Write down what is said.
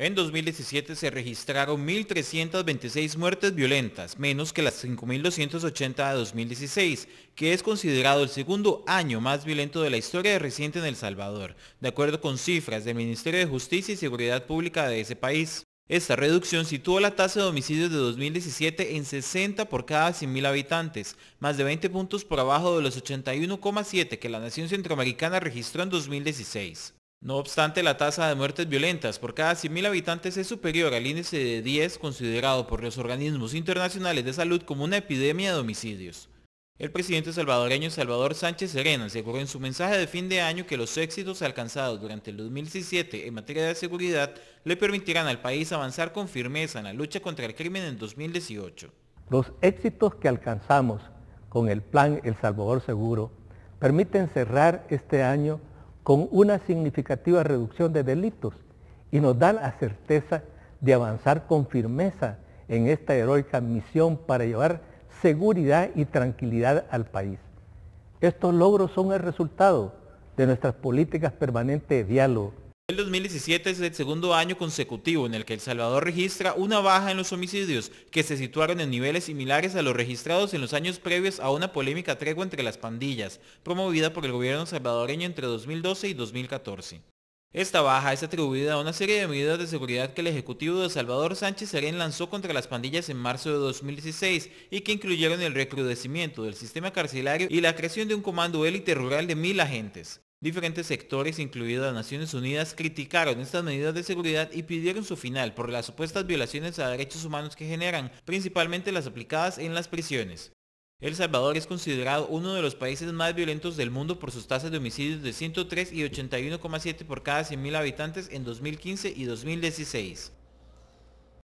En 2017 se registraron 1.326 muertes violentas, menos que las 5.280 de 2016, que es considerado el segundo año más violento de la historia reciente en El Salvador, de acuerdo con cifras del Ministerio de Justicia y Seguridad Pública de ese país. Esta reducción situó la tasa de homicidios de 2017 en 60 por cada 100.000 habitantes, más de 20 puntos por abajo de los 81,7 que la nación centroamericana registró en 2016. No obstante, la tasa de muertes violentas por cada 100.000 habitantes es superior al índice de 10 considerado por los organismos internacionales de salud como una epidemia de homicidios. El presidente salvadoreño Salvador Sánchez Serena aseguró en su mensaje de fin de año que los éxitos alcanzados durante el 2017 en materia de seguridad le permitirán al país avanzar con firmeza en la lucha contra el crimen en 2018. Los éxitos que alcanzamos con el plan El Salvador Seguro permiten cerrar este año con una significativa reducción de delitos y nos da la certeza de avanzar con firmeza en esta heroica misión para llevar seguridad y tranquilidad al país. Estos logros son el resultado de nuestras políticas permanentes de diálogo, el 2017 es el segundo año consecutivo en el que El Salvador registra una baja en los homicidios, que se situaron en niveles similares a los registrados en los años previos a una polémica tregua entre las pandillas, promovida por el gobierno salvadoreño entre 2012 y 2014. Esta baja es atribuida a una serie de medidas de seguridad que el Ejecutivo de Salvador Sánchez Serén lanzó contra las pandillas en marzo de 2016 y que incluyeron el recrudecimiento del sistema carcelario y la creación de un comando élite rural de mil agentes. Diferentes sectores, incluidas Naciones Unidas, criticaron estas medidas de seguridad y pidieron su final por las supuestas violaciones a derechos humanos que generan, principalmente las aplicadas en las prisiones. El Salvador es considerado uno de los países más violentos del mundo por sus tasas de homicidios de 103 y 81,7 por cada 100.000 habitantes en 2015 y 2016.